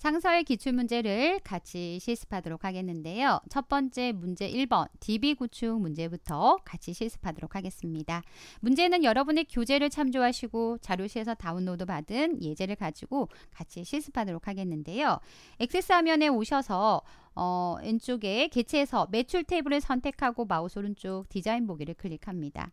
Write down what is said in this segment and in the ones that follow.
상설 기출문제를 같이 실습하도록 하겠는데요. 첫 번째 문제 1번 DB 구축 문제부터 같이 실습하도록 하겠습니다. 문제는 여러분의 교재를 참조하시고 자료실에서 다운로드 받은 예제를 가지고 같이 실습하도록 하겠는데요. 액세스 화면에 오셔서 어, 왼쪽에 개체에서 매출 탭을 선택하고 마우스 오른쪽 디자인 보기를 클릭합니다.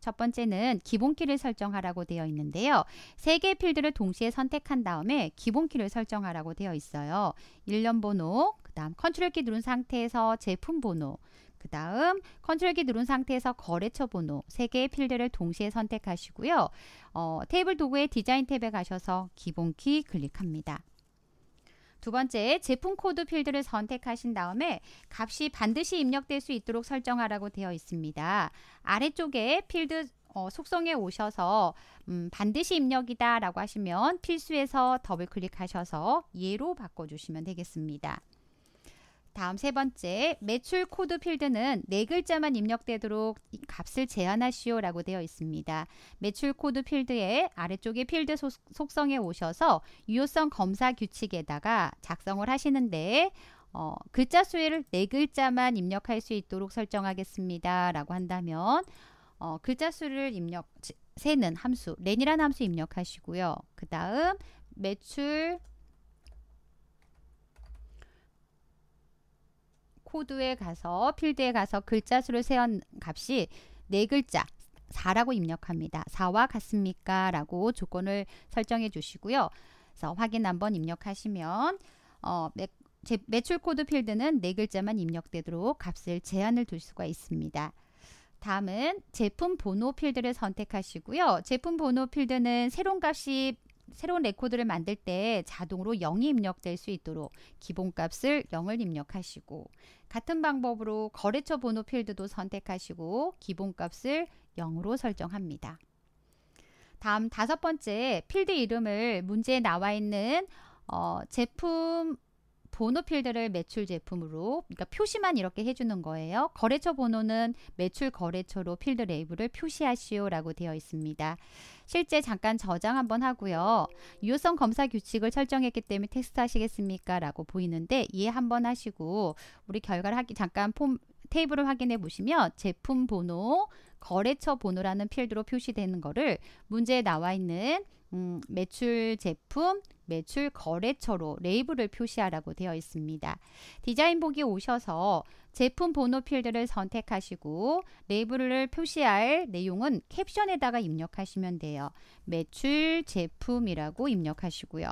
첫 번째는 기본키를 설정하라고 되어 있는데요. 세 개의 필드를 동시에 선택한 다음에 기본키를 설정하라고 되어 있어요. 1년 번호, 그 다음 컨트롤 키 누른 상태에서 제품 번호, 그 다음 컨트롤 키 누른 상태에서 거래처 번호 3개의 필드를 동시에 선택하시고요. 어, 테이블 도구의 디자인 탭에 가셔서 기본 키 클릭합니다. 두 번째, 제품 코드 필드를 선택하신 다음에 값이 반드시 입력될 수 있도록 설정하라고 되어 있습니다. 아래쪽에 필드 어, 속성에 오셔서 음, 반드시 입력이다 라고 하시면 필수에서 더블 클릭하셔서 예로 바꿔주시면 되겠습니다. 다음 세 번째 매출 코드 필드는 네 글자만 입력되도록 값을 제한하시오라고 되어 있습니다. 매출 코드 필드의 아래쪽에 필드 소, 속성에 오셔서 유효성 검사 규칙에다가 작성을 하시는데 어, 글자 수를 네 글자만 입력할 수 있도록 설정하겠습니다. 라고 한다면 어, 글자 수를 입력 세는 함수 렌이라는 함수 입력하시고요. 그 다음 매출 코드에 가서 필드에 가서 글자 수를 세운 값이 네 글자 4라고 입력합니다. 4와 같습니까? 라고 조건을 설정해 주시고요. 그래서 확인 한번 입력하시면 어, 매, 매출 코드 필드는 네 글자만 입력되도록 값을 제한을 둘 수가 있습니다. 다음은 제품 번호 필드를 선택하시고요. 제품 번호 필드는 새로운 값이 새로운 레코드를 만들 때 자동으로 0이 입력될 수 있도록 기본값을 0을 입력하시고 같은 방법으로 거래처 번호 필드도 선택하시고 기본값을 0으로 설정합니다. 다음 다섯 번째 필드 이름을 문제에 나와 있는 어, 제품 번호 필드를 매출 제품으로 그러니까 표시만 이렇게 해주는 거예요. 거래처 번호는 매출 거래처로 필드 레이블을 표시하시오라고 되어 있습니다. 실제 잠깐 저장 한번 하고요. 유효성 검사 규칙을 설정했기 때문에 텍스트 하시겠습니까? 라고 보이는데 이해 한번 하시고 우리 결과를 하기 잠깐 폼 테이블을 확인해 보시면 제품 번호, 거래처 번호라는 필드로 표시되는 거를 문제에 나와 있는 음, 매출 제품, 매출 거래처로 레이블을 표시하라고 되어 있습니다. 디자인복에 오셔서 제품 번호 필드를 선택하시고 레이블을 표시할 내용은 캡션에다가 입력하시면 돼요. 매출 제품이라고 입력하시고요.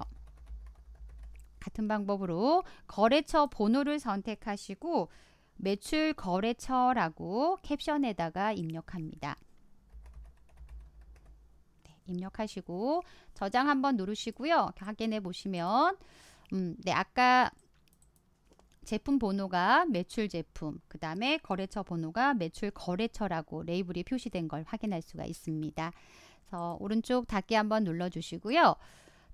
같은 방법으로 거래처 번호를 선택하시고 매출 거래처라고 캡션에다가 입력합니다. 입력하시고 저장 한번 누르시고요. 확인해 보시면 음, 네, 아까 제품 번호가 매출 제품, 그 다음에 거래처 번호가 매출 거래처라고 레이블이 표시된 걸 확인할 수가 있습니다. 그래서 오른쪽 닫기 한번 눌러주시고요.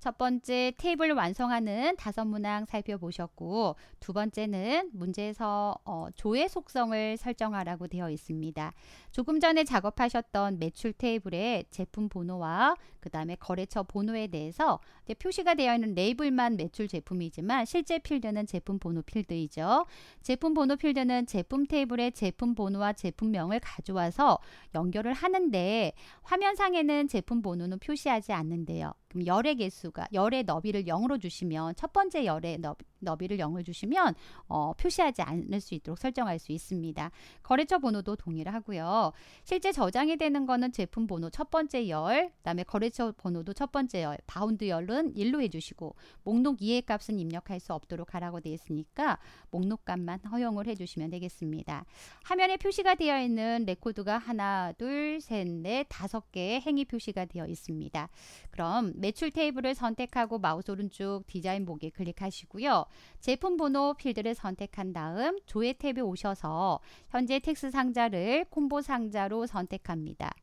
첫 번째 테이블 완성하는 다섯 문항 살펴보셨고 두 번째는 문제에서 어, 조회 속성을 설정하라고 되어 있습니다. 조금 전에 작업하셨던 매출 테이블에 제품 번호와 그 다음에 거래처 번호에 대해서 표시가 되어 있는 레이블만 매출 제품이지만 실제 필드는 제품 번호 필드이죠. 제품 번호 필드는 제품 테이블에 제품 번호와 제품명을 가져와서 연결을 하는데 화면상에는 제품 번호는 표시하지 않는데요. 그럼 열의 개수가 열의 너비를 0으로 주시면 첫 번째 열의 너비 너비를 0을 주시면 어, 표시하지 않을 수 있도록 설정할 수 있습니다. 거래처 번호도 동일하고요. 실제 저장이 되는 거는 제품 번호 첫 번째 열, 그다음에 거래처 번호도 첫 번째 열, 바운드 열은 1로 해주시고 목록 2의 값은 입력할 수 없도록 하라고 되어 있으니까 목록값만 허용을 해주시면 되겠습니다. 화면에 표시가 되어 있는 레코드가 하나, 둘, 셋, 넷, 다섯 개의 행위 표시가 되어 있습니다. 그럼 매출 테이블을 선택하고 마우스 오른쪽 디자인 보기 클릭하시고요. 제품 번호 필드를 선택한 다음 조회 탭에 오셔서 현재 텍스 상자를 콤보 상자로 선택합니다.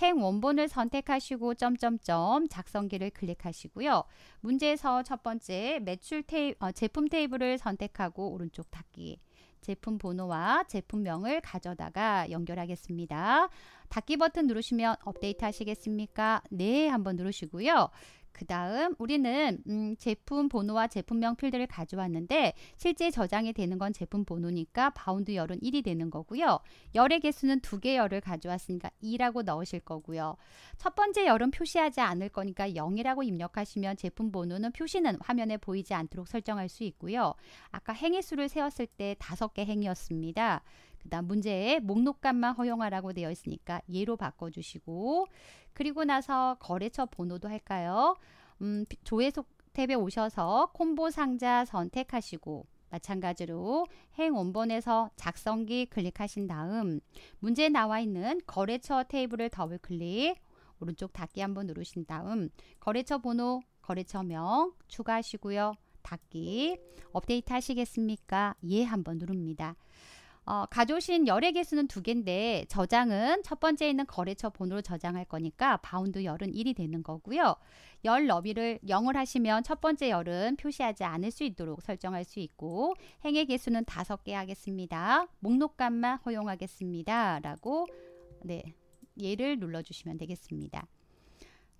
행 원본을 선택하시고 점점점 작성기를 클릭하시고요. 문제에서 첫 번째 매출 테이, 어, 제품 테이블을 선택하고 오른쪽 닫기 제품 번호와 제품명을 가져다가 연결하겠습니다. 닫기 버튼 누르시면 업데이트 하시겠습니까? 네 한번 누르시고요. 그 다음 우리는 음, 제품 번호와 제품명 필드를 가져왔는데 실제 저장이 되는 건 제품 번호니까 바운드 열은 1이 되는 거고요. 열의 개수는 두 개 열을 가져왔으니까 2라고 넣으실 거고요. 첫 번째 열은 표시하지 않을 거니까 0이라고 입력하시면 제품 번호는 표시는 화면에 보이지 않도록 설정할 수 있고요. 아까 행의수를 세웠을 때 다섯 개 행이었습니다. 그다음 문제에 목록값만 허용하라고 되어 있으니까 예로 바꿔주시고 그리고 나서 거래처 번호도 할까요? 음, 조회속 탭에 오셔서 콤보 상자 선택하시고 마찬가지로 행 원본에서 작성기 클릭하신 다음 문제에 나와 있는 거래처 테이블을 더블 클릭 오른쪽 닫기 한번 누르신 다음 거래처 번호 거래처명 추가하시고요. 닫기 업데이트 하시겠습니까? 예 한번 누릅니다. 어, 가져오신 열의 개수는 두 개인데 저장은 첫 번째 있는 거래처 번호로 저장할 거니까 바운드 열은 1이 되는 거고요. 열 너비를 0을 하시면 첫 번째 열은 표시하지 않을 수 있도록 설정할 수 있고 행의 개수는 다섯 개 하겠습니다. 목록값만 허용하겠습니다. 라고 네 예를 눌러주시면 되겠습니다.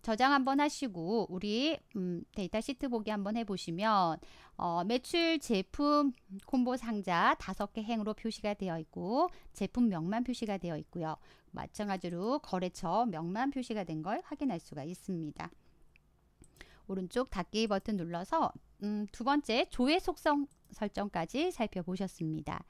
저장 한번 하시고 우리 음, 데이터 시트 보기 한번 해보시면 어, 매출 제품 콤보 상자 다섯 개 행으로 표시가 되어 있고 제품명만 표시가 되어 있고요. 마찬가지로 거래처 명만 표시가 된 걸 확인할 수가 있습니다. 오른쪽 닫기 버튼 눌러서 음, 두 번째 조회 속성 설정까지 살펴보셨습니다.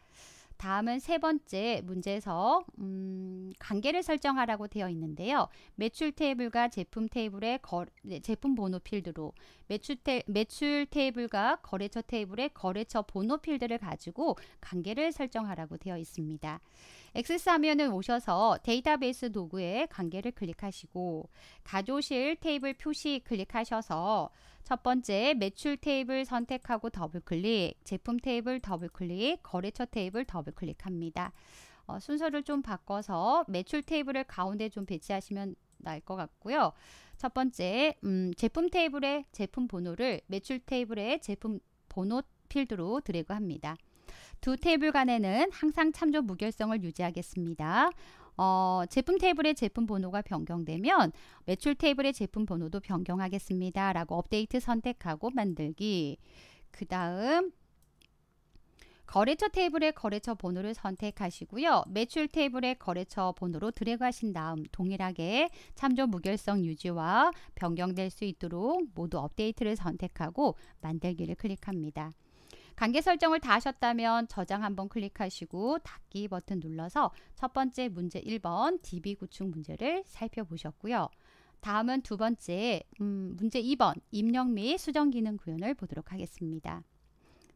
다음은 세 번째 문제에서 음, 관계를 설정하라고 되어 있는데요. 매출 테이블과 제품 테이블의 거, 네, 제품 번호 필드로 매출, 테, 매출 테이블과 거래처 테이블의 거래처 번호 필드를 가지고 관계를 설정하라고 되어 있습니다. 액세스 화면을 오셔서 데이터베이스 도구에 관계를 클릭하시고 가조실 테이블 표시 클릭하셔서 첫 번째 매출 테이블 선택하고 더블 클릭, 제품 테이블 더블 클릭, 거래처 테이블 더블 클릭합니다. 어, 순서를 좀 바꿔서 매출 테이블을 가운데 좀 배치하시면 나을 것 같고요. 첫 번째 음, 제품 테이블의 제품 번호를 매출 테이블의 제품 번호 필드로 드래그합니다. 두 테이블 간에는 항상 참조 무결성을 유지하겠습니다. 어, 제품 테이블의 제품 번호가 변경되면 매출 테이블의 제품 번호도 변경하겠습니다. 라고 업데이트 선택하고 만들기. 그 다음 거래처 테이블의 거래처 번호를 선택하시고요. 매출 테이블의 거래처 번호로 드래그 하신 다음 동일하게 참조 무결성 유지와 변경될 수 있도록 모두 업데이트를 선택하고 만들기를 클릭합니다. 관계 설정을 다 하셨다면 저장 한번 클릭하시고 닫기 버튼 눌러서 첫 번째 문제 1번 DB 구축 문제를 살펴보셨고요. 다음은 두 번째 음, 문제 2번 입력 및 수정 기능 구현을 보도록 하겠습니다.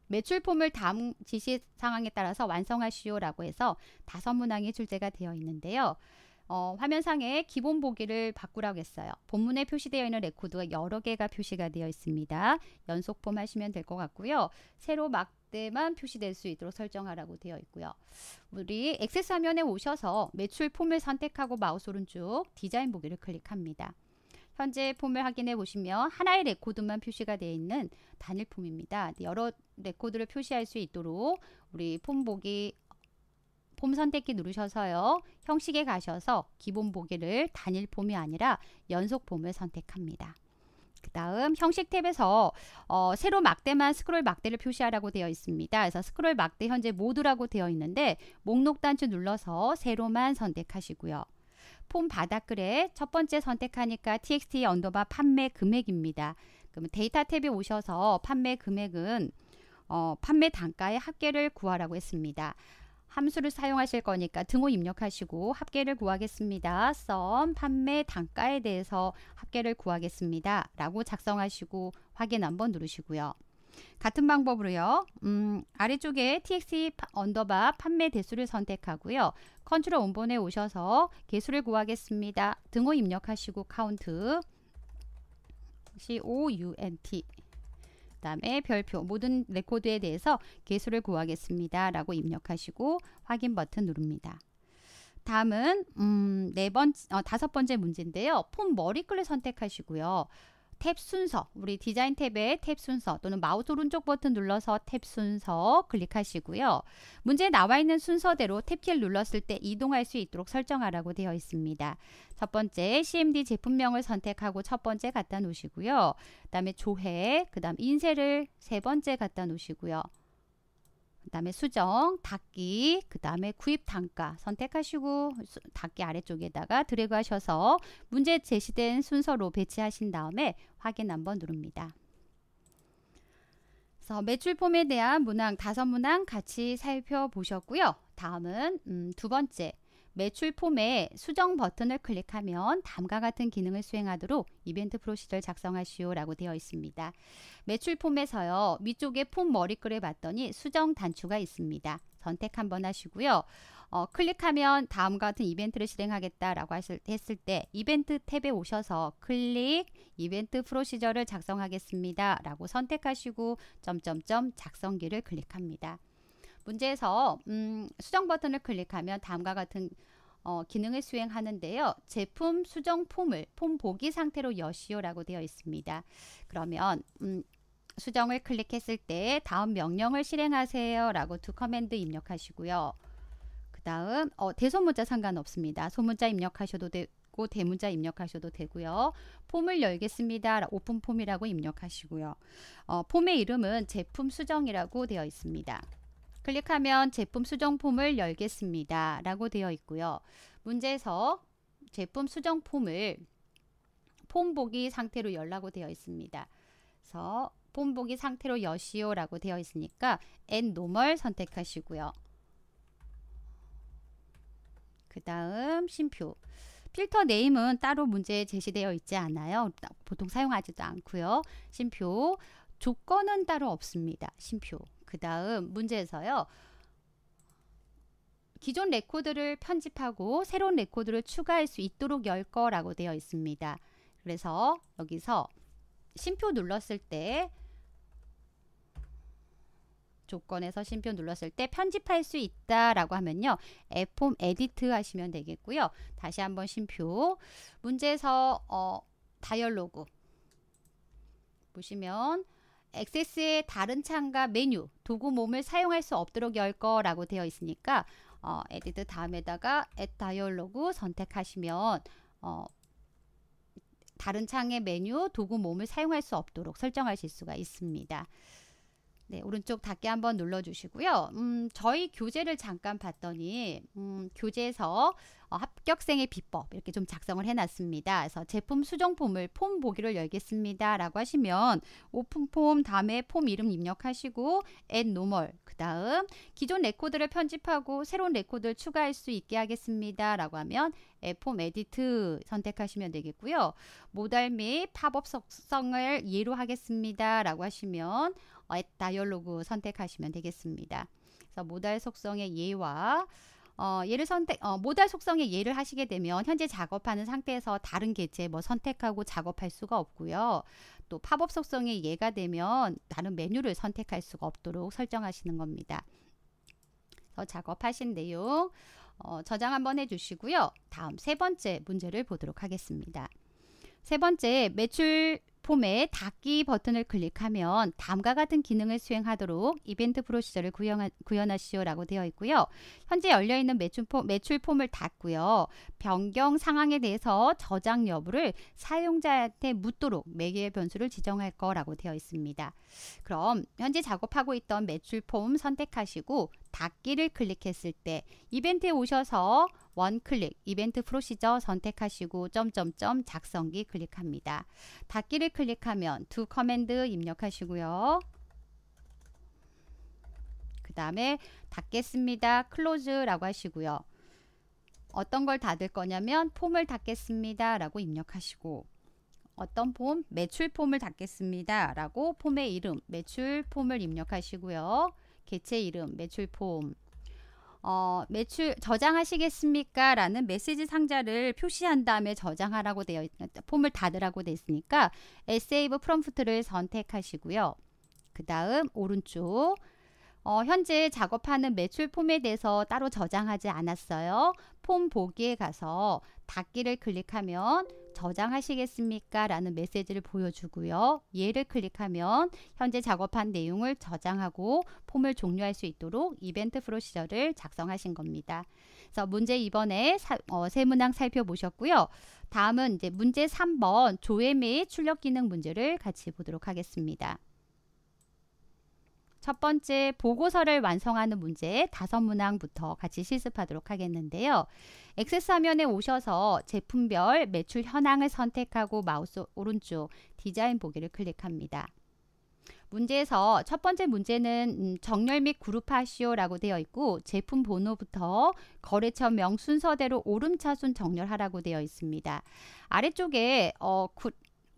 매출 폼을 다음 지시 상황에 따라서 완성하시오라고 해서 다섯 문항이 출제가 되어 있는데요. 어, 화면상에 기본 보기를 바꾸라고 했어요. 본문에 표시되어 있는 레코드가 여러 개가 표시가 되어 있습니다. 연속폼 하시면 될 것 같고요. 세로 막대만 표시될 수 있도록 설정하라고 되어 있고요. 우리 액세스 화면에 오셔서 매출 폼을 선택하고 마우스 오른쪽 디자인 보기를 클릭합니다. 현재 폼을 확인해 보시면 하나의 레코드만 표시가 되어 있는 단일 폼입니다. 여러 레코드를 표시할 수 있도록 우리 폼 보기 폼 선택기 누르셔서요. 형식에 가셔서 기본 보기를 단일 폼이 아니라 연속 폼을 선택합니다. 그 다음 형식 탭에서 어, 세로 막대만 스크롤 막대를 표시하라고 되어 있습니다. 그래서 스크롤 막대 현재 모두라고 되어 있는데 목록 단추 눌러서 세로만 선택하시고요. 폼 바닥글에 첫 번째 선택하니까 txt 언더바 판매 금액입니다. 그럼 데이터 탭에 오셔서 판매 금액은 어, 판매 단가의 합계를 구하라고 했습니다. 함수를 사용하실 거니까 등호 입력하시고 합계를 구하겠습니다. 썸 판매 단가에 대해서 합계를 구하겠습니다. 라고 작성하시고 확인 한번 누르시고요. 같은 방법으로요. 음, 아래쪽에 txt 언더바 판매 대수를 선택하고요. 컨트롤 원본에 오셔서 개수를 구하겠습니다. 등호 입력하시고 카운트 count 다음에 별표 모든 레코드에 대해서 개수를 구하겠습니다. 라고 입력하시고 확인 버튼 누릅니다. 다음은 음, 네 번, 어, 다섯 번째 문제인데요. 폼 머리글을 선택하시고요. 탭 순서, 우리 디자인 탭의 탭 순서 또는 마우스 오른쪽 버튼 눌러서 탭 순서 클릭하시고요. 문제에 나와 있는 순서대로 탭키를 눌렀을 때 이동할 수 있도록 설정하라고 되어 있습니다. 첫 번째 CMD 제품명을 선택하고 첫 번째 갖다 놓으시고요. 그 다음에 조회, 그 다음 인쇄를 세 번째 갖다 놓으시고요. 다음에 수정, 닫기, 그 다음에 구입 단가 선택하시고 닫기 아래쪽에다가 드래그 하셔서 문제 제시된 순서로 배치하신 다음에 확인 한번 누릅니다. 그래서 매출폼에 대한 문항 다섯 문항 같이 살펴보셨고요. 다음은 음, 두 번째 매출 폼에 수정 버튼을 클릭하면 다음과 같은 기능을 수행하도록 이벤트 프로시저를 작성하시오 라고 되어 있습니다. 매출 폼에서요. 위쪽에 폼머리글에 봤더니 수정 단추가 있습니다. 선택 한번 하시고요. 어, 클릭하면 다음과 같은 이벤트를 실행하겠다라고 하실, 했을 때 이벤트 탭에 오셔서 클릭 이벤트 프로시저를 작성하겠습니다. 라고 선택하시고 점점점 작성기를 클릭합니다. 문제에서 음, 수정 버튼을 클릭하면 다음과 같은 어, 기능을 수행하는데요. 제품 수정 폼을 폼 보기 상태로 여시오라고 되어 있습니다. 그러면 음, 수정을 클릭했을 때 다음 명령을 실행하세요 라고 두 커맨드 입력하시고요. 그 다음 어, 대소문자 상관없습니다. 소문자 입력하셔도 되고 대문자 입력하셔도 되고요. 폼을 열겠습니다. 오픈폼이라고 입력하시고요. 어, 폼의 이름은 제품 수정이라고 되어 있습니다. 클릭하면 제품 수정 폼을 열겠습니다. 라고 되어 있고요. 문제에서 제품 수정 폼을 폼 보기 상태로 열라고 되어 있습니다. 그래서 폼 보기 상태로 여시오 라고 되어 있으니까 n 노멀 선택하시고요. 그 다음 심표 필터 네임은 따로 문제에 제시되어 있지 않아요. 보통 사용하지도 않고요. 심표 조건은 따로 없습니다. 심표 그 다음 문제에서요. 기존 레코드를 편집하고 새로운 레코드를 추가할 수 있도록 열 거라고 되어 있습니다. 그래서 여기서 심표 눌렀을 때 조건에서 심표 눌렀을 때 편집할 수 있다라고 하면요. 앱폼 에디트 하시면 되겠고요. 다시 한번 심표 문제에서 어, 다이얼로그 보시면 액세스의 다른 창과 메뉴, 도구 몸을 사용할 수 없도록 열 거라고 되어 있으니까 어, 에디트 다음에다가 add 다이얼로그 선택하시면 어, 다른 창의 메뉴, 도구 몸을 사용할 수 없도록 설정하실 수가 있습니다. 네, 오른쪽 닫기 한번 눌러주시고요. 음, 저희 교재를 잠깐 봤더니 음, 교재에서 어, 합격생의 비법 이렇게 좀 작성을 해놨습니다. 그래서 제품 수정폼을 폼 보기를 열겠습니다. 라고 하시면 오픈폼 다음에 폼 이름 입력하시고 a 노멀 그 다음 기존 레코드를 편집하고 새로운 레코드를 추가할 수 있게 하겠습니다. 라고 하면 앱폼 에디트 선택하시면 되겠고요. 모달 및 팝업 속성을 예로 하겠습니다. 라고 하시면 다이얼로그 어, 선택하시면 되겠습니다. 그래서 모달 속성의 예와 어, 얘를 선택, 어, 모달 속성의 예를 하시게 되면 현재 작업하는 상태에서 다른 개체 뭐 선택하고 작업할 수가 없고요. 또 팝업 속성의 예가 되면 다른 메뉴를 선택할 수가 없도록 설정하시는 겁니다. 그래서 작업하신 내용 어, 저장 한번 해주시고요. 다음 세 번째 문제를 보도록 하겠습니다. 세 번째 매출 폼에 닫기 버튼을 클릭하면 다음과 같은 기능을 수행하도록 이벤트 프로시저를 구현하, 구현하시오라고 되어 있고요. 현재 열려있는 매출, 폼, 매출 폼을 닫고요. 변경 상황에 대해서 저장 여부를 사용자한테 묻도록 매개의 변수를 지정할 거라고 되어 있습니다. 그럼 현재 작업하고 있던 매출 폼 선택하시고 닫기를 클릭했을 때 이벤트에 오셔서 원클릭 이벤트 프로시저 선택하시고 점점점 작성기 클릭합니다. 닫기를 클릭하면 두 커맨드 입력하시고요. 그 다음에 닫겠습니다. 클로즈라고 하시고요. 어떤 걸 닫을 거냐면 폼을 닫겠습니다. 라고 입력하시고 어떤 폼? 매출 폼을 닫겠습니다. 라고 폼의 이름, 매출 폼을 입력하시고요. 개체 이름, 매출 폼, 어, 매출 저장하시겠습니까? 라는 메시지 상자를 표시한 다음에 저장하라고 되어 있, 폼을 닫으라고 되어 있으니까 에세이브 프롬프트를 선택하시고요. 그 다음 오른쪽 어, 현재 작업하는 매출 폼에 대해서 따로 저장하지 않았어요. 폼 보기에 가서 닫기를 클릭하면 저장하시겠습니까? 라는 메시지를 보여주고요. 얘를 클릭하면 현재 작업한 내용을 저장하고 폼을 종료할 수 있도록 이벤트 프로시저를 작성하신 겁니다. 그래서 문제 2번에 사, 어, 세 문항 살펴보셨고요. 다음은 이제 문제 3번 조회 및 출력 기능 문제를 같이 보도록 하겠습니다. 첫 번째 보고서를 완성하는 문제 다섯 문항부터 같이 실습하도록 하겠는데요. 액세스 화면에 오셔서 제품별 매출 현황을 선택하고 마우스 오른쪽 디자인 보기를 클릭합니다. 문제에서 첫 번째 문제는 음, 정렬 및 그룹하시오라고 되어 있고 제품 번호부터 거래처명 순서대로 오름차순 정렬하라고 되어 있습니다. 아래쪽에 어, 구,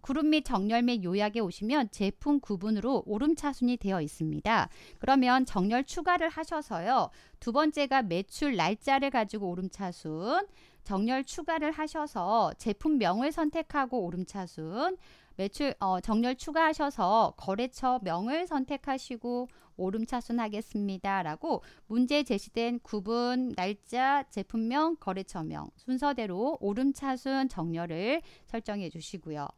구름 및 정렬 및 요약에 오시면 제품 구분으로 오름차순이 되어 있습니다. 그러면 정렬 추가를 하셔서요. 두 번째가 매출 날짜를 가지고 오름차순, 정렬 추가를 하셔서 제품명을 선택하고 오름차순, 매출 어, 정렬 추가하셔서 거래처 명을 선택하시고 오름차순 하겠습니다. 라고 문제 제시된 구분, 날짜, 제품명, 거래처명 순서대로 오름차순 정렬을 설정해 주시고요.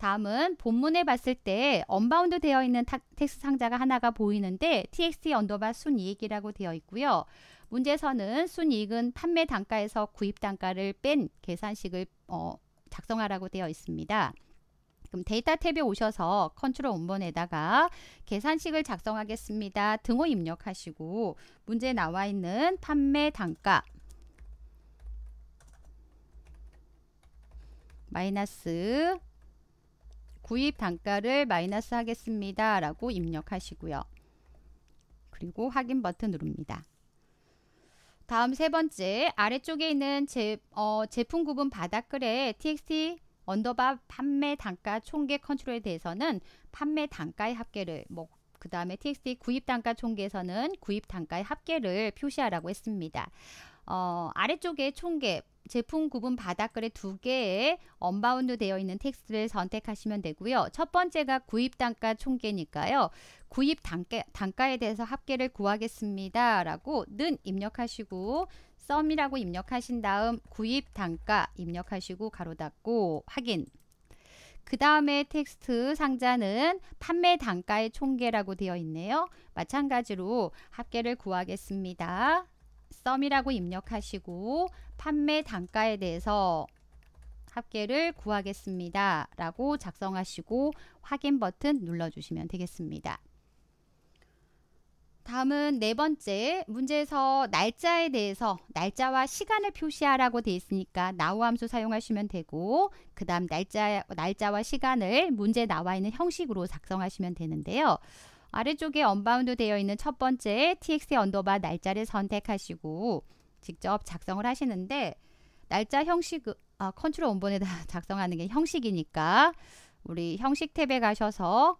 다음은 본문에 봤을 때 언바운드 되어 있는 타, 텍스트 상자가 하나가 보이는데 txt 언더바 순이익이라고 되어 있고요. 문제에서는 순이익은 판매 단가에서 구입 단가를 뺀 계산식을 어, 작성하라고 되어 있습니다. 그럼 데이터 탭에 오셔서 컨트롤 원본에다가 계산식을 작성하겠습니다. 등호 입력하시고 문제 에 나와 있는 판매 단가 마이너스 구입 단가를 마이너스 하겠습니다. 라고 입력하시고요. 그리고 확인 버튼 누릅니다. 다음 세 번째 아래쪽에 있는 제, 어, 제품 구분 바닥글에 txt 언더바 판매 단가 총계 컨트롤에 대해서는 판매 단가의 합계를 뭐, 그 다음에 txt 구입 단가 총계에서는 구입 단가의 합계를 표시하라고 했습니다. 어, 아래쪽에 총계 제품 구분 바닥글에 두 개의 언바운드 되어 있는 텍스트를 선택하시면 되고요. 첫 번째가 구입 단가 총계니까요. 구입 단가, 단가에 대해서 합계를 구하겠습니다. 라고 는 입력하시고 썸이라고 입력하신 다음 구입 단가 입력하시고 가로 닫고 확인 그 다음에 텍스트 상자는 판매 단가의 총계라고 되어 있네요. 마찬가지로 합계를 구하겠습니다. 썸이라고 입력하시고 판매 단가에 대해서 합계를 구하겠습니다. 라고 작성하시고 확인 버튼 눌러주시면 되겠습니다. 다음은 네 번째 문제에서 날짜에 대해서 날짜와 시간을 표시하라고 되어 있으니까 나우 함수 사용하시면 되고 그 다음 날짜, 날짜와 시간을 문제 나와 있는 형식으로 작성하시면 되는데요. 아래쪽에 언바운드 되어 있는 첫 번째 tx의 언더바 날짜를 선택하시고 직접 작성을 하시는데 날짜 형식 아, 컨트롤 원본에다 작성하는 게 형식이니까 우리 형식 탭에 가셔서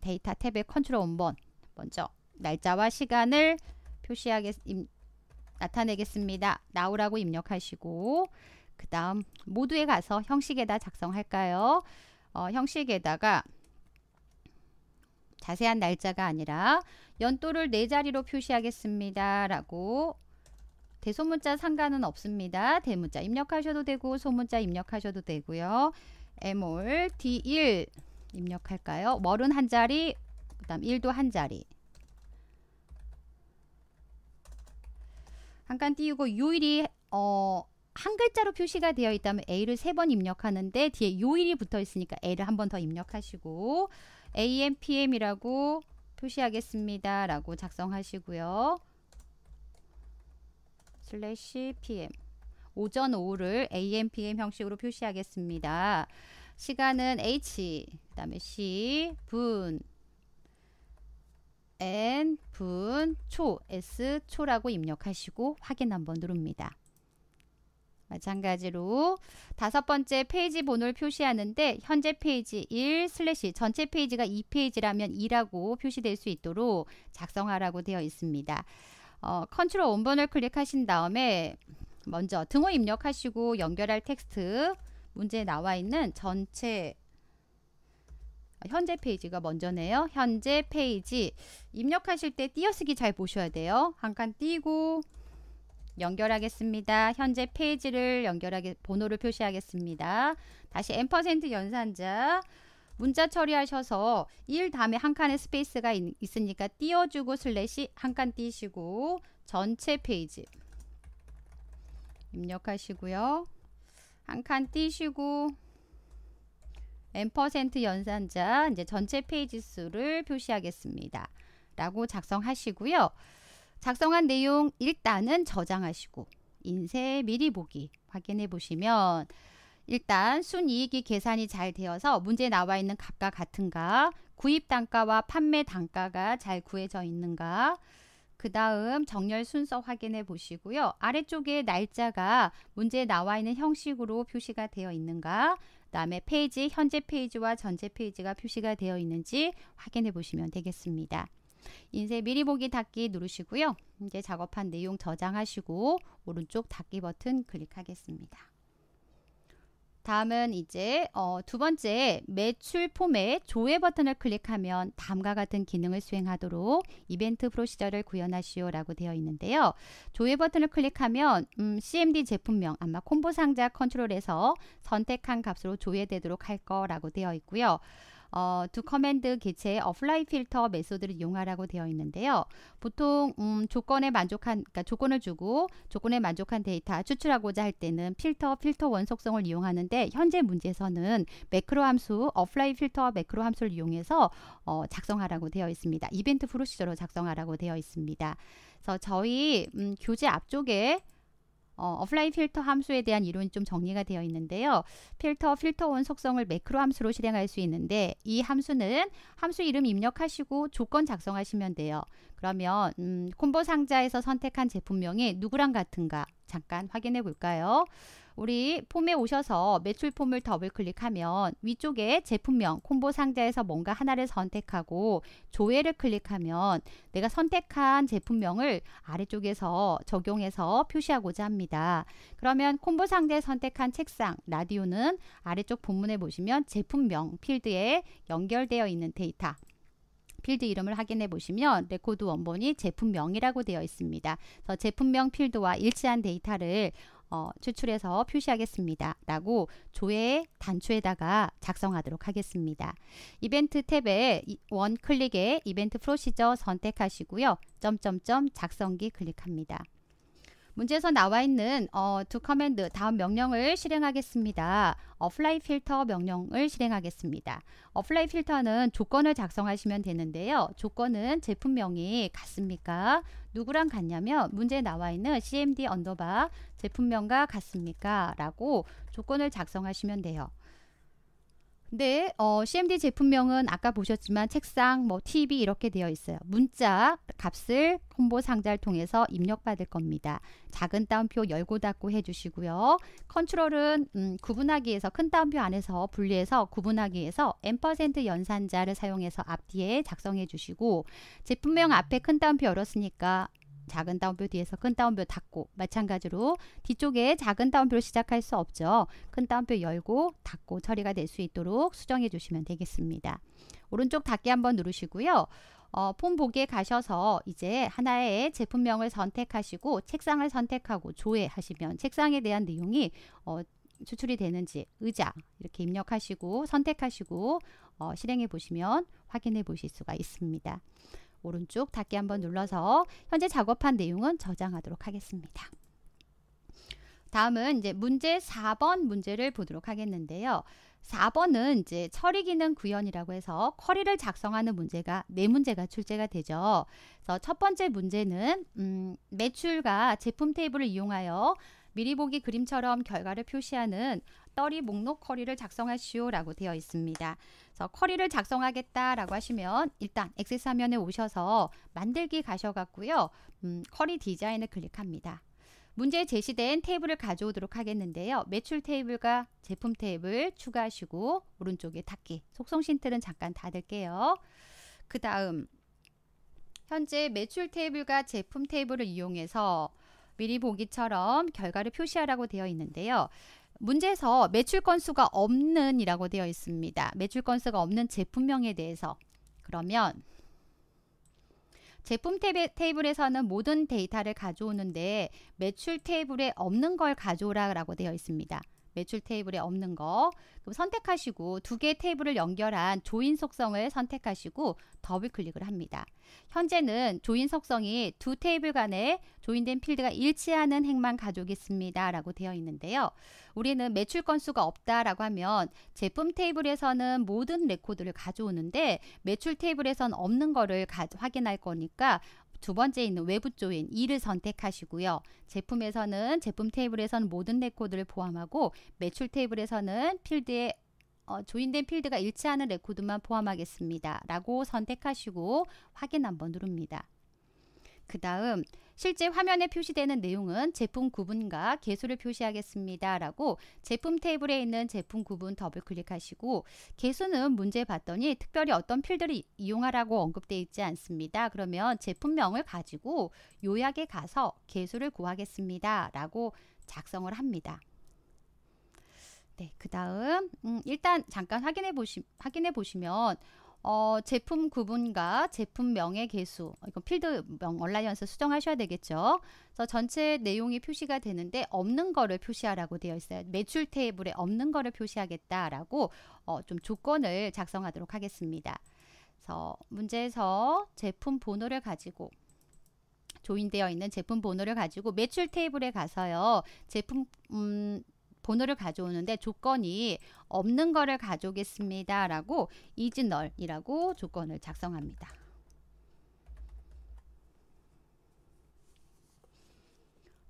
데이터 탭에 컨트롤 원본 먼저 날짜와 시간을 표시하게 임, 나타내겠습니다. 나오라고 입력하시고 그 다음 모두에 가서 형식에다 작성할까요? 어, 형식에다가 자세한 날짜가 아니라 연도를 네 자리로 표시하겠습니다. 라고 대소문자 상관은 없습니다. 대문자 입력하셔도 되고 소문자 입력하셔도 되고요. 에몰 D1 입력할까요? 월은 한 자리, 그 다음 일도한 자리. 한 칸 띄우고 요일이 어, 한 글자로 표시가 되어 있다면 A를 세 번 입력하는데 뒤에 요일이 붙어 있으니까 A를 한 번 더 입력하시고 AM, PM이라고 표시하겠습니다. 라고 작성하시고요. 슬래시 PM 오전 오후를 AM, PM 형식으로 표시하겠습니다. 시간은 H, 그 다음에 C, 분, N, 분, 초, S, 초라고 입력하시고 확인 한번 누릅니다. 마찬가지로 다섯 번째 페이지 번호 표시하는데 현재 페이지 1 슬래시 전체 페이지가 2페이지라면 2라고 표시될 수 있도록 작성하라고 되어 있습니다. 어, 컨트롤 원본을 클릭하신 다음에 먼저 등호 입력하시고 연결할 텍스트 문제에 나와 있는 전체 아, 현재 페이지가 먼저네요. 현재 페이지 입력하실 때 띄어쓰기 잘 보셔야 돼요. 한 칸 띄고 연결하겠습니다. 현재 페이지를 연결하게 번호를 표시하겠습니다. 다시 n 연산자 문자 처리하셔서 1 다음에 한 칸의 스페이스가 있, 으니까 띄워주고 슬래시 한 칸 띄시고 전체 페이지 입력하시고요. 한 칸 띄시고 n% 연산자 이제 전체 페이지 수를 표시하겠습니다. 라고 작성하시고요. 작성한 내용 일단은 저장하시고 인쇄 미리 보기 확인해 보시면 일단 순이익이 계산이 잘 되어서 문제에 나와 있는 값과 같은가 구입 단가와 판매 단가가 잘 구해져 있는가 그 다음 정렬 순서 확인해 보시고요. 아래쪽에 날짜가 문제에 나와 있는 형식으로 표시가 되어 있는가 그 다음에 페이지 현재 페이지와 전체 페이지가 표시가 되어 있는지 확인해 보시면 되겠습니다. 인쇄 미리 보기 닫기 누르시고요. 이제 작업한 내용 저장하시고 오른쪽 닫기 버튼 클릭하겠습니다. 다음은 이제 어, 두 번째 매출 폼의 조회 버튼을 클릭하면 다음과 같은 기능을 수행하도록 이벤트 프로시저를 구현하시오 라고 되어 있는데요. 조회 버튼을 클릭하면 음, CMD 제품명 아마 콤보 상자 컨트롤에서 선택한 값으로 조회되도록 할 거라고 되어 있고요. 어, 두 커맨드 개체의 어플라이 필터 메소드를 이용하라고 되어 있는데요. 보통 음, 조건에 만족한 그러니까 조건을 주고 조건에 만족한 데이터 추출하고자 할 때는 필터 필터 원속성을 이용하는데 현재 문제에서는 매크로 함수 어플라이 필터 매크로 함수를 이용해서 어, 작성하라고 되어 있습니다. 이벤트 프로시저로 작성하라고 되어 있습니다. 그래서 저희 음, 교재 앞쪽에 어, 오프라인 필터 함수에 대한 이론이 좀 정리가 되어 있는데요. 필터, 필터 온 속성을 매크로 함수로 실행할 수 있는데 이 함수는 함수 이름 입력하시고 조건 작성하시면 돼요. 그러면 음, 콤보 상자에서 선택한 제품명이 누구랑 같은가 잠깐 확인해 볼까요? 우리 폼에 오셔서 매출 폼을 더블 클릭하면 위쪽에 제품명 콤보 상자에서 뭔가 하나를 선택하고 조회를 클릭하면 내가 선택한 제품명을 아래쪽에서 적용해서 표시하고자 합니다. 그러면 콤보 상자에 선택한 책상 라디오는 아래쪽 본문에 보시면 제품명 필드에 연결되어 있는 데이터 필드 이름을 확인해 보시면 레코드 원본이 제품명이라고 되어 있습니다. 그래서 제품명 필드와 일치한 데이터를 어, 추출해서 표시하겠습니다. 라고 조회 단추에다가 작성하도록 하겠습니다. 이벤트 탭에 원 클릭에 이벤트 프로시저 선택하시고요. 점점점 작성기 클릭합니다. 문제에서 나와 있는 어, 두 커맨드 다음 명령을 실행하겠습니다. 어플라이 필터 명령을 실행하겠습니다. 어플라이 필터는 조건을 작성하시면 되는데요. 조건은 제품명이 같습니까? 누구랑 같냐면 문제에 나와 있는 cmd 언더바 제품명과 같습니까? 라고 조건을 작성하시면 돼요. 네, 데 어, CMD 제품명은 아까 보셨지만 책상, 뭐 TV 이렇게 되어 있어요. 문자 값을 홍보 상자를 통해서 입력받을 겁니다. 작은 따옴표 열고 닫고 해주시고요. 컨트롤은 음, 구분하기 위해서 큰 따옴표 안에서 분리해서 구분하기 위해서 앰퍼센트 연산자를 사용해서 앞뒤에 작성해 주시고 제품명 앞에 큰 따옴표 열었으니까 작은 따옴표 뒤에서 큰 따옴표 닫고 마찬가지로 뒤쪽에 작은 따옴표로 시작할 수 없죠. 큰 따옴표 열고 닫고 처리가 될 수 있도록 수정해 주시면 되겠습니다. 오른쪽 닫기 한번 누르시고요. 어, 폼 보기에 가셔서 이제 하나의 제품명을 선택하시고 책상을 선택하고 조회하시면 책상에 대한 내용이 어, 추출이 되는지 의자 이렇게 입력하시고 선택하시고 어, 실행해 보시면 확인해 보실 수가 있습니다. 오른쪽 닫기 한번 눌러서 현재 작업한 내용은 저장하도록 하겠습니다. 다음은 이제 문제 4번 문제를 보도록 하겠는데요. 4번은 이제 처리 기능 구현이라고 해서 쿼리를 작성하는 문제가 네 문제가 출제가 되죠. 그래서 첫 번째 문제는 음, 매출과 제품 테이블을 이용하여 미리 보기 그림처럼 결과를 표시하는 떡리 목록 커리를 작성하시오라고 되어 있습니다. 그래서 커리를 작성하겠다라고 하시면 일단 액세스 화면에 오셔서 만들기 가셔갖고요. 음, 커리 디자인을 클릭합니다. 문제 제시된 테이블을 가져오도록 하겠는데요. 매출 테이블과 제품 테이블 추가하시고 오른쪽에 닫기, 속성 신틀은 잠깐 닫을게요. 그 다음 현재 매출 테이블과 제품 테이블을 이용해서 미리 보기처럼 결과를 표시하라고 되어 있는데요. 문제에서 매출 건수가 없는 이라고 되어 있습니다. 매출 건수가 없는 제품명에 대해서 그러면 제품 테이블에서는 모든 데이터를 가져오는데 매출 테이블에 없는 걸 가져오라 라고 되어 있습니다. 매출 테이블에 없는 거. 그럼 선택하시고 두 개의 테이블을 연결한 조인 속성을 선택하시고 더블 클릭을 합니다. 현재는 조인 속성이 두 테이블 간에 조인된 필드가 일치하는 행만 가져오겠습니다. 라고 되어 있는데요. 우리는 매출 건수가 없다라고 하면 제품 테이블에서는 모든 레코드를 가져오는데 매출 테이블에선 없는 거를 가, 확인할 거니까 두 번째 있는 외부 조인 2를 선택하시고요. 제품에서는 제품 테이블에서 모든 레코드를 포함하고 매출 테이블에서는 필드에 어, 조인된 필드가 일치하는 레코드만 포함하겠습니다. 라고 선택하시고 확인 한번 누릅니다. 그 다음 실제 화면에 표시되는 내용은 제품 구분과 개수를 표시하겠습니다. 라고 제품 테이블에 있는 제품 구분 더블 클릭하시고 개수는 문제 봤더니 특별히 어떤 필드를 이용하라고 언급되어 있지 않습니다. 그러면 제품명을 가지고 요약에 가서 개수를 구하겠습니다. 라고 작성을 합니다. 네, 그 다음 음, 일단 잠깐 확인해 보시 확인해 보시면 어, 제품 구분과 제품명의 개수, 이건 필드명 얼라이언스 수정하셔야 되겠죠. 그래서 전체 내용이 표시가 되는데 없는 거를 표시하라고 되어 있어요. 매출 테이블에 없는 거를 표시하겠다라고 어, 좀 조건을 작성하도록 하겠습니다. 그래서 문제에서 제품 번호를 가지고 조인되어 있는 제품 번호를 가지고 매출 테이블에 가서요. 제품 음, 번호를 가져오는데 조건이 없는 거를 가져오겠습니다. 라고 이진널이라고 조건을 작성합니다.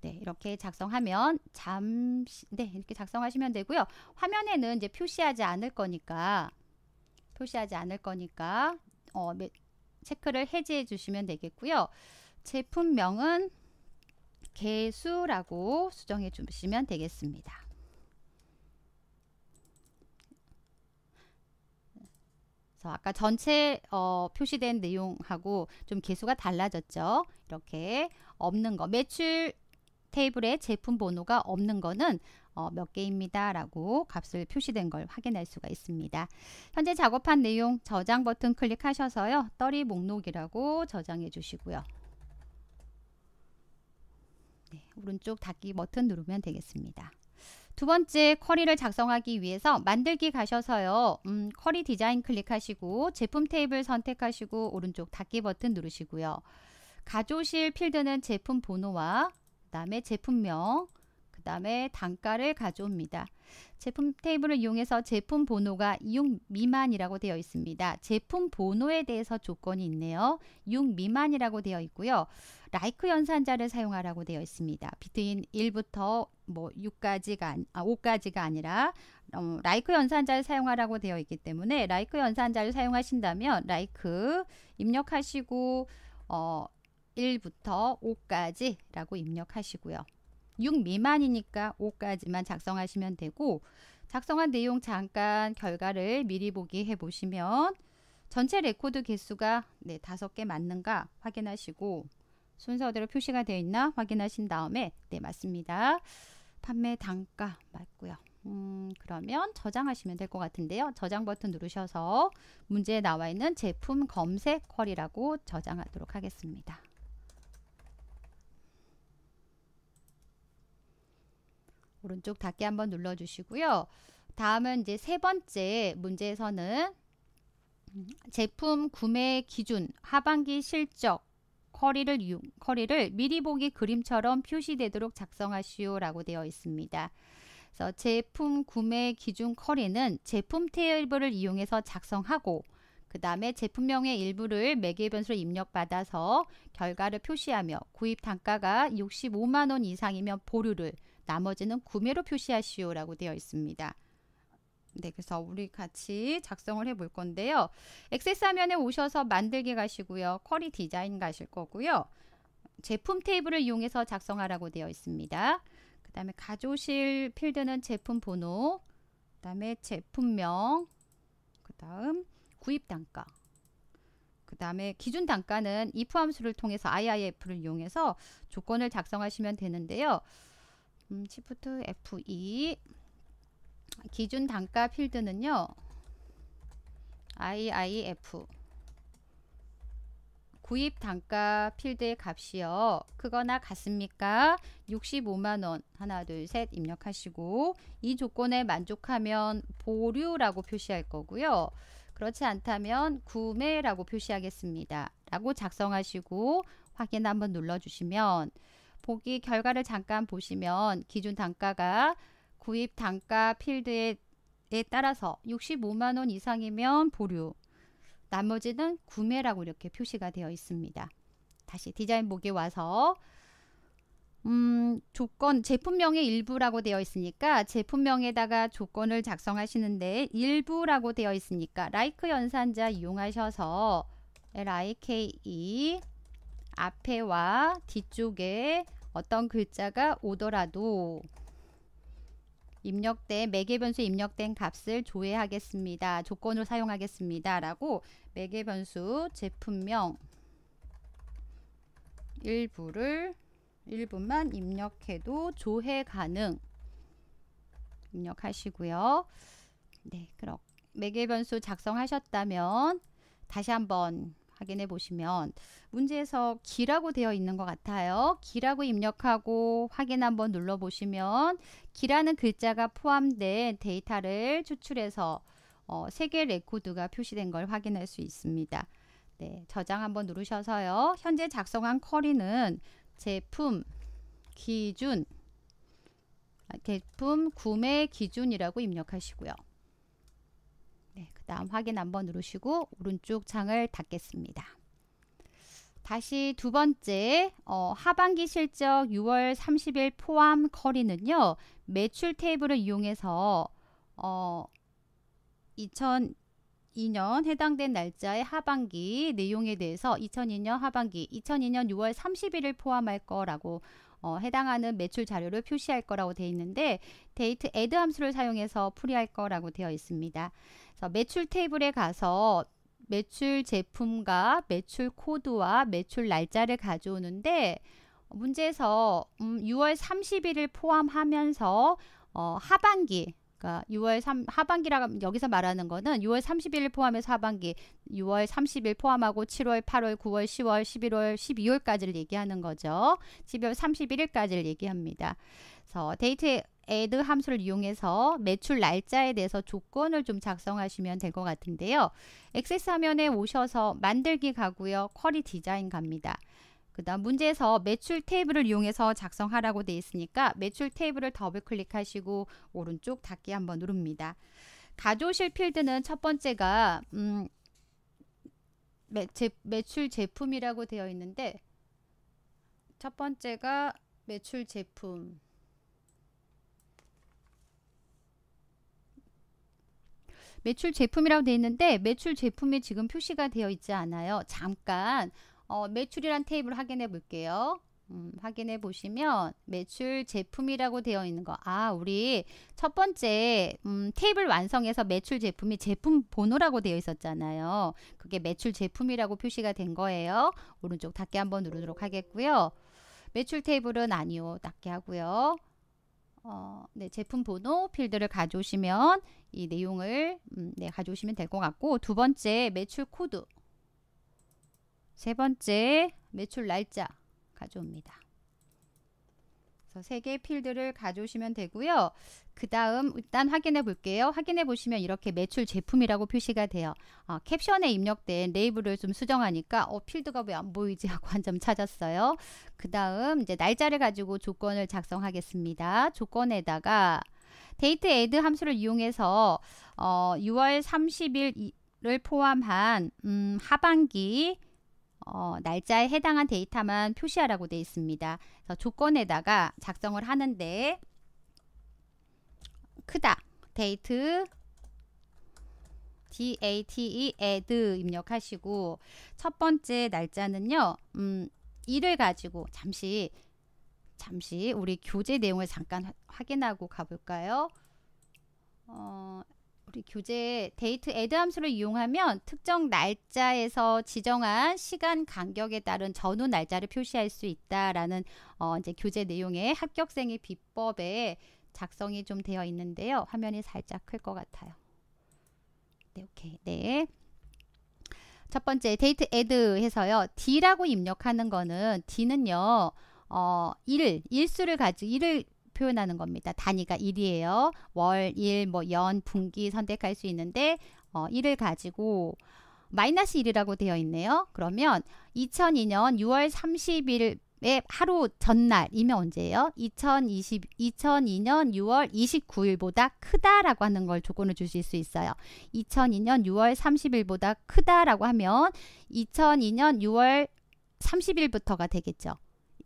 네, 이렇게 작성하면 잠시 네, 이렇게 작성하시면 되고요. 화면에는 이제 표시하지 않을 거니까 표시하지 않을 거니까 어, 체크를 해제해 주시면 되겠고요. 제품명은 개수라고 수정해 주시면 되겠습니다. 그래서 아까 전체 어, 표시된 내용하고 좀 개수가 달라졌죠. 이렇게 없는 거 매출 테이블에 제품 번호가 없는 거는 어, 몇 개입니다 라고 값을 표시된 걸 확인할 수가 있습니다 현재 작업한 내용 저장 버튼 클릭하셔서요 떨이 목록이라고 저장해 주시고요 네, 오른쪽 닫기 버튼 누르면 되겠습니다 두 번째 쿼리를 작성하기 위해서 만들기 가셔서요. 음, 쿼리 디자인 클릭하시고 제품 테이블 선택하시고 오른쪽 닫기 버튼 누르시고요. 가져오실 필드는 제품 번호와 그 다음에 제품명 그 다음에 단가를 가져옵니다. 제품 테이블을 이용해서 제품 번호가 6 미만이라고 되어 있습니다. 제품 번호에 대해서 조건이 있네요. 6 미만이라고 되어 있고요. 라이크 연산자를 사용하라고 되어 있습니다. 비트인 1부터 뭐 6까지가 아 5까지가 아니라 어, 라이크 연산자를 사용하라고 되어 있기 때문에 라이크 연산자를 사용하신다면 라이크 입력하시고 어 1부터 5까지라고 입력하시고요. 6 미만이니까 5까지만 작성하시면 되고 작성한 내용 잠깐 결과를 미리 보기 해 보시면 전체 레코드 개수가 네, 5개 맞는가 확인하시고 순서대로 표시가 되어 있나 확인하신 다음에 네 맞습니다. 판매 단가 맞고요. 음, 그러면 저장하시면 될 것 같은데요. 저장 버튼 누르셔서 문제에 나와 있는 제품 검색 쿼리라고 저장하도록 하겠습니다. 오른쪽 닫기 한번 눌러주시고요. 다음은 이제 세 번째 문제에서는 제품 구매 기준, 하반기 실적, 커리를, 커리를 미리 보기 그림처럼 표시되도록 작성하시오 라고 되어 있습니다. 그래서 제품 구매 기준 커리는 제품 테이블을 이용해서 작성하고 그 다음에 제품명의 일부를 매개 변수로 입력받아서 결과를 표시하며 구입 단가가 65만원 이상이면 보류를 나머지는 구매로 표시하시오 라고 되어 있습니다. 네, 그래서 우리 같이 작성을 해 볼 건데요. 액세스 화면에 오셔서 만들기 가시고요. 쿼리 디자인 가실 거고요. 제품 테이블을 이용해서 작성하라고 되어 있습니다. 그 다음에 가져오실 필드는 제품 번호, 그 다음에 제품명, 그 다음 구입 단가, 그 다음에 기준 단가는 이 포함수를 통해서 IIF를 이용해서 조건을 작성하시면 되는데요. 음, Shift F2 e 기준 단가 필드는요. IIF 구입 단가 필드의 값이요. 그거나 같습니까? 65만원 하나 둘 셋 입력하시고 이 조건에 만족하면 보류라고 표시할 거고요. 그렇지 않다면 구매라고 표시하겠습니다. 라고 작성하시고 확인 한번 눌러주시면 보기 결과를 잠깐 보시면 기준 단가가 구입 단가 필드에 따라서 65만 원 이상이면 보류, 나머지는 구매라고 이렇게 표시가 되어 있습니다. 다시 디자인 목에 와서 음, 조건 제품명의 일부라고 되어 있으니까 제품명에다가 조건을 작성하시는데 일부라고 되어 있으니까 라이크 연산자 이용하셔서 like 앞에와 뒤쪽에 어떤 글자가 오더라도 입력된 매개 변수 입력된 값을 조회하겠습니다. 조건을 사용하겠습니다. 라고 매개 변수 제품명 일부를 일부만 입력해도 조회 가능 입력하시고요. 네, 그럼 매개 변수 작성하셨다면 다시 한번 확인해 보시면 문제에서 기라고 되어 있는 것 같아요. 기라고 입력하고 확인 한번 눌러 보시면 기라는 글자가 포함된 데이터를 추출해서 어, 세개 레코드가 표시된 걸 확인할 수 있습니다. 네, 저장 한번 누르셔서요. 현재 작성한 쿼리는 제품 기준 아, 제품 구매 기준이라고 입력하시고요. 다음 확인 한번 누르시고 오른쪽 창을 닫겠습니다. 다시 두 번째 어, 하반기 실적 6월 30일 포함 커리는요. 매출 테이블을 이용해서 어, 2002년 해당된 날짜의 하반기 내용에 대해서 2002년 하반기 2002년 6월 31일 포함할 거라고 어, 해당하는 매출 자료를 표시할 거라고 되어 있는데 데이트 애드 함수를 사용해서 풀이할 거라고 되어 있습니다. 그래서 매출 테이블에 가서 매출 제품과 매출 코드와 매출 날짜를 가져오는데 문제에서 음, 6월 30일을 포함하면서 어, 하반기 그러니까 6월 3 하반기라고 여기서 말하는 거는 6월 30일 포함해서 하반기, 6월 30일 포함하고 7월, 8월, 9월, 10월, 11월, 12월까지를 얘기하는 거죠. 12월 31일까지를 얘기합니다. 그래서 데이트 에드 함수를 이용해서 매출 날짜에 대해서 조건을 좀 작성하시면 될 것 같은데요. 액세스 화면에 오셔서 만들기 가고요. 쿼리 디자인 갑니다. 그다음 문제에서 매출 테이블을 이용해서 작성하라고 되어 있으니까 매출 테이블을 더블 클릭하시고 오른쪽 닫기 한번 누릅니다. 가져오실 필드는 첫 번째가 음, 매, 제, 매출 제품이라고 되어 있는데 첫 번째가 매출 제품 매출 제품이라고 되어 있는데 매출 제품이 지금 표시가 되어 있지 않아요. 잠깐 어, 매출이란 테이블 확인해 볼게요. 음, 확인해 보시면 매출 제품이라고 되어 있는 거. 아, 우리 첫 번째 음, 테이블 완성에서 매출 제품이 제품 번호라고 되어 있었잖아요. 그게 매출 제품이라고 표시가 된 거예요. 오른쪽 닫기 한번 누르도록 하겠고요. 매출 테이블은 아니요. 닫기 하고요. 어, 네, 제품 번호 필드를 가져오시면 이 내용을 음, 네, 가져오시면 될 것 같고 두 번째 매출 코드 세 번째 매출 날짜 가져옵니다. 세 개의 필드를 가져오시면 되고요. 그 다음 일단 확인해 볼게요. 확인해 보시면 이렇게 매출 제품이라고 표시가 돼요. 어, 캡션에 입력된 레이블을 좀 수정하니까 어, 필드가 왜 안 보이지 하고 한 점 찾았어요. 그 다음 이제 날짜를 가지고 조건을 작성하겠습니다. 조건에다가 데이트 애드 함수를 이용해서 어, 6월 30일을 포함한 음, 하반기 어, 날짜에 해당한 데이터만 표시하라고 되어 있습니다. 그래서 조건에다가 작성을 하는데 크다 데이트 date add 입력하시고 첫 번째 날짜는요. 음, 일을 가지고 잠시 잠시 우리 교재 내용을 잠깐 확인하고 가볼까요? 어, 우리 교재 데이트 애드 함수를 이용하면 특정 날짜에서 지정한 시간 간격에 따른 전후 날짜를 표시할 수 있다라는 어 이제 교재 내용의 합격생의 비법에 작성이 좀 되어 있는데요. 화면이 살짝 클 것 같아요. 네, 오케이. 네. 첫 번째 데이트 애드 해서요. D라고 입력하는 거는 D는요. 어, 1, 일수를 가지고 1을 표현하는 겁니다. 단위가 1이에요 월, 일, 뭐 연, 분기 선택할 수 있는데 어, 일을 가지고 마이너스 1이라고 되어 있네요. 그러면 2002년 6월 30일 에 하루 전날이면 언제예요? 2020, 2002년 6월 29일보다 크다라고 하는 걸 조건을 주실 수 있어요. 2002년 6월 30일보다 크다라고 하면 2002년 6월 30일부터가 되겠죠.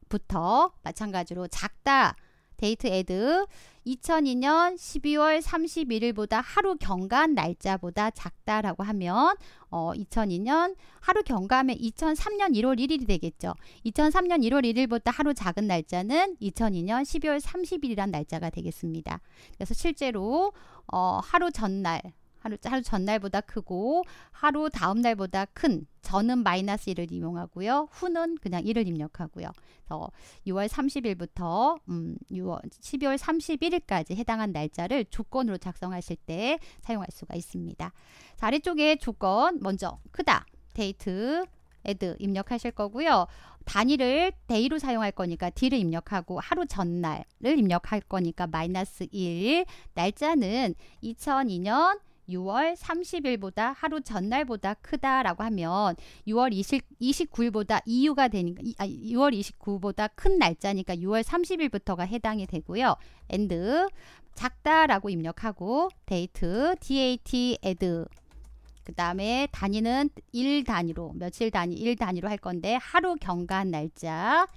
부터 마찬가지로 작다 데이트 애드 2002년 12월 31일보다 하루 경과한 날짜보다 작다라고 하면 어, 2002년 하루 경과하면 2003년 1월 1일이 되겠죠. 2003년 1월 1일보다 하루 작은 날짜는 2002년 12월 30일이란 날짜가 되겠습니다. 그래서 실제로 어, 하루 전날 하루, 하루 전날보다 크고 하루 다음 날보다 큰 저는 마이너스 1을 이용하고요. 후는 그냥 1을 입력하고요. 그래서 6월 30일부터 음, 6월 12월 31일까지 해당한 날짜를 조건으로 작성하실 때 사용할 수가 있습니다. 자, 아래쪽에 조건 먼저 크다 데이트 에드 입력하실 거고요. 단위를 데이로 사용할 거니까 D를 입력하고 하루 전날을 입력할 거니까 마이너스 1 날짜는 2002년 6월 30일보다 하루 전날보다 크다라고 하면 6월 20, 29일보다 이유가 되니까 아, 6월 29보다 큰 날짜니까 6월 30일부터가 해당이 되고요. and 작다라고 입력하고 데이트 dat add 그 다음에 단위는 일 단위로 며칠 단위 일 단위로 할 건데 하루 경과한 날짜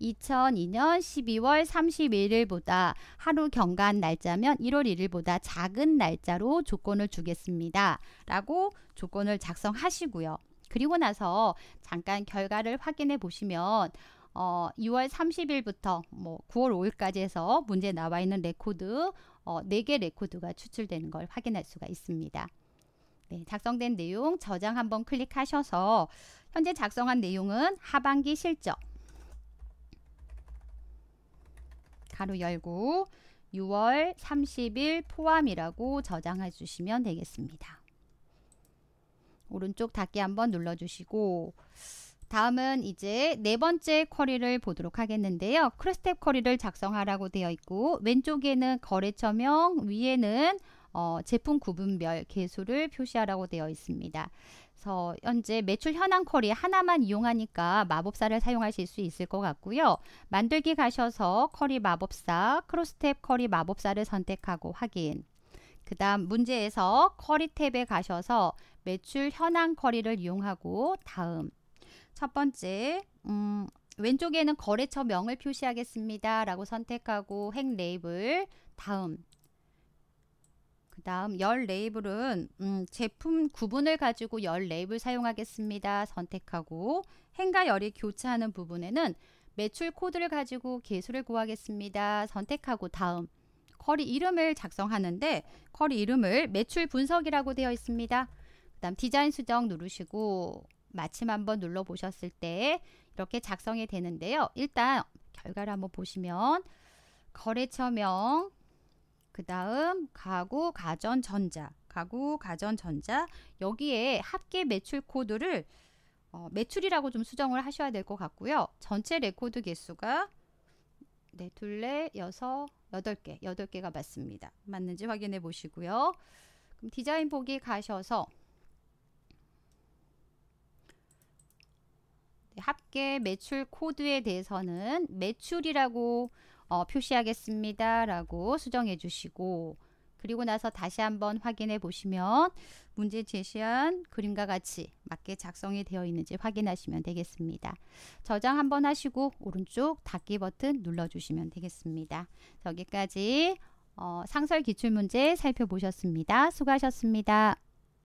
2002년 12월 31일보다 하루 경과한 날짜면 1월 1일보다 작은 날짜로 조건을 주겠습니다. 라고 조건을 작성하시고요. 그리고 나서 잠깐 결과를 확인해 보시면 어, 2월 30일부터 뭐 9월 5일까지 해서 문제 나와 있는 레코드 어, 4개 레코드가 추출되는 걸 확인할 수가 있습니다. 네, 작성된 내용 저장 한번 클릭하셔서 현재 작성한 내용은 하반기 실적 가로 열고 6월 30일 포함이라고 저장해 주시면 되겠습니다. 오른쪽 닫기 한번 눌러주시고 다음은 이제 네 번째 쿼리를 보도록 하겠는데요. 크로스탭 쿼리를 작성하라고 되어 있고 왼쪽에는 거래처명, 위에는 어, 제품 구분별 개수를 표시하라고 되어 있습니다. 그래서 현재 매출 현황 콜리 하나만 이용하니까 마법사를 사용하실 수 있을 것 같고요. 만들기 가셔서 커리 마법사, 크로스탭 커리 마법사를 선택하고 확인. 그 다음 문제에서 커리 탭에 가셔서 매출 현황 커리를 이용하고 다음. 첫 번째, 음, 왼쪽에는 거래처명을 표시하겠습니다. 라고 선택하고 행 레이블, 다음. 다음 열 레이블은 음, 제품 구분을 가지고 열 레이블 사용하겠습니다. 선택하고 행과 열이 교차하는 부분에는 매출 코드를 가지고 개수를 구하겠습니다. 선택하고 다음 커리 이름을 작성하는데 커리 이름을 매출 분석이라고 되어 있습니다. 그 다음 디자인 수정 누르시고 마침 한번 눌러보셨을 때 이렇게 작성이 되는데요. 일단 결과를 한번 보시면 거래처명, 그 다음 가구, 가전, 전자. 가구, 가전, 전자. 여기에 합계 매출 코드를 어, 매출이라고 좀 수정을 하셔야 될 것 같고요. 전체 레코드 개수가 네, 둘, 넷, 여섯, 여덟 개, 여덟 개가 맞습니다. 맞는지 확인해 보시고요. 그럼 디자인 보기 가셔서 네, 합계 매출 코드에 대해서는 매출이라고 어, 표시하겠습니다. 라고 수정해 주시고 그리고 나서 다시 한번 확인해 보시면 문제 제시한 그림과 같이 맞게 작성이 되어 있는지 확인하시면 되겠습니다. 저장 한번 하시고 오른쪽 닫기 버튼 눌러주시면 되겠습니다. 여기까지 어, 상설 기출문제 살펴보셨습니다. 수고하셨습니다.